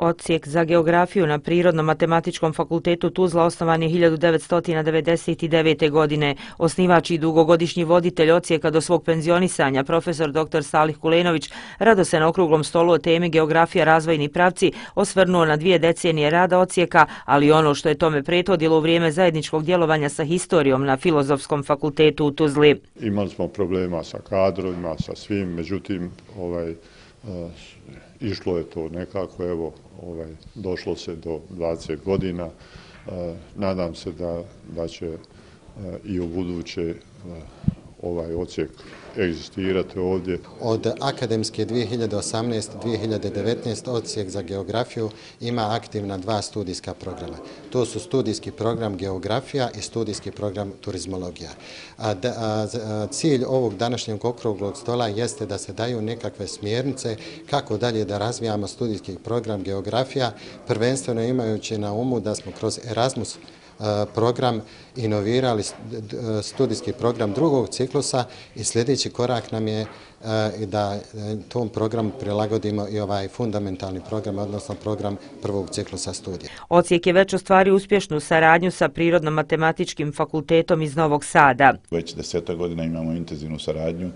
Odsjek za geografiju na Prirodno-matematičkom fakultetu Tuzla osnovan je 1999. godine. Osnivač i dugogodišnji voditelj odsjeka do svog penzionisanja, profesor dr. Salih Kulenović, rado se na okruglom stolu o temi geografija razvojni pravci, osvrnuo na dvije decenije rada odsjeka, ali ono što je tome pretodilo u vrijeme zajedničkog djelovanja sa historijom na Filozofskom fakultetu u Tuzli. Imali smo problema sa kadrovima, sa svim, međutim, ovaj, Išlo je to nekako, evo, ovaj, došlo se do 20 godina. Nadam se da će i u buduće ovaj ocijek egzistirati ovdje. Od akademske 2018-2019 ocijek za geografiju ima aktivna dva studijska programa. To su studijski program geografija i studijski program turizmologija. Cilj ovog današnjeg okruglog stola jeste da se daju nekakve smjernice kako dalje da razvijamo studijski program geografija, prvenstveno imajući na umu da smo kroz Erasmus E, program, inovirali studijski program drugog ciklusa i sljedeći korak nam je e, da e, tom programu prilagodimo i ovaj fundamentalni program, odnosno program prvog ciklusa studija. Ocijek je već ostvario uspješnu saradnju sa Prirodno-matematičkim fakultetom iz Novog Sada. Već deseta godina imamo intenzivnu saradnju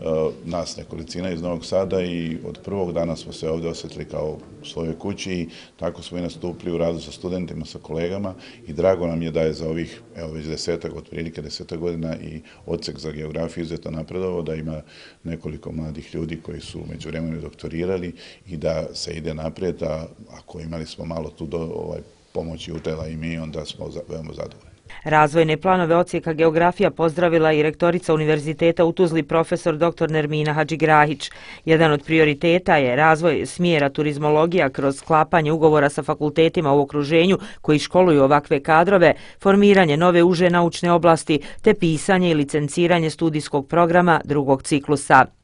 Eh, nas nekolicina iz Novog Sada i od prvog dana smo se ovdje osjetili kao u svojoj kući i tako smo i nastupili u radu sa studentima, sa kolegama i drago nam je da je za ovih, evo već desetak, od prilike desetak godina i odsek za geografiju izvjeto napredovo, da ima nekoliko mladih ljudi koji su među vremenu doktorirali i da se ide napred, a ako imali smo malo tu ovaj, pomoći utela i mi, onda smo veoma zadovoljni. Razvojne planove ocijeka geografija pozdravila i rektorica Univerziteta u Tuzli profesor dr. Nermina Hadžigrahić. Jedan od prioriteta je razvoj smjera turizmologija kroz sklapanje ugovora sa fakultetima u okruženju koji školuju ovakve kadrove, formiranje nove uže naučne oblasti te pisanje i licenciranje studijskog programa drugog ciklusa.